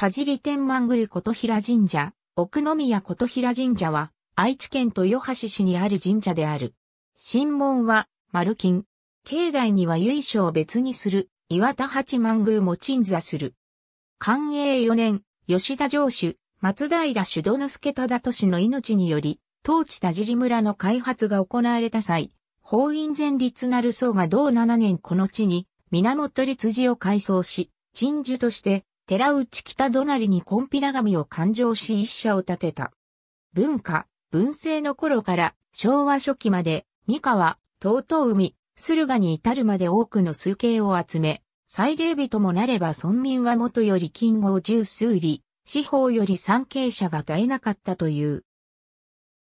田尻天満宮琴平神社、奥宮琴平神社は、愛知県豊橋市にある神社である。神門は、丸金。境内には由緒を別にする、岩田八幡宮も鎮座する。寛永4年、吉田城主、松平主導之助忠俊の命により、当地田尻村の開発が行われた際、法院前立なる僧が同7年この地に、源立寺を改装し、鎮守として、寺内北隣にコンピラ神を勘定し一社を建てた。文化、文政の頃から昭和初期まで、三河、東東海、駿河に至るまで多くの数形を集め、祭礼ともなれば村民は元より金を十数里、司法より参詣者が絶えなかったという。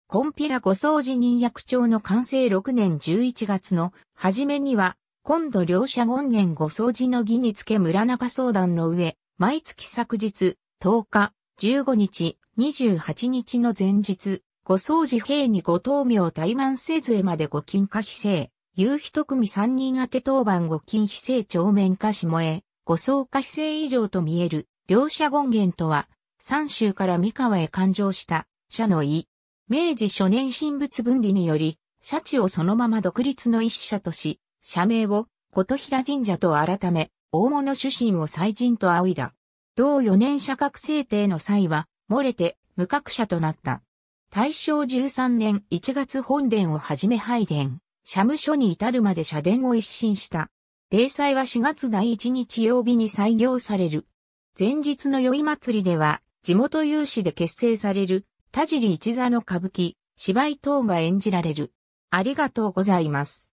コンピラ御掃除人役長の完成6年11月の初めには、今度両者権年御掃除の儀につけ村中相談の上、毎月昨日、10日、15日、28日の前日、ご総寺兵にご当名怠慢せずへまでご金貨非正、夕一組三人宛て当番ご金非正帳面し下え、ご総貨非正以上と見える、両者権限とは、三州から三河へ勘定した、社の意。明治初年神仏分離により、社地をそのまま独立の一社とし、社名を琴平神社と改め、大物主神を祭神と仰いだ。同4年社格制定の際は、漏れて無格者となった。大正13年1月本殿をはじめ拝殿、社務所に至るまで社殿を一新した。例祭は4月第1日曜日に採用される。前日の宵祭りでは、地元有志で結成される、田尻一座の歌舞伎、芝居等が演じられる。ありがとうございます。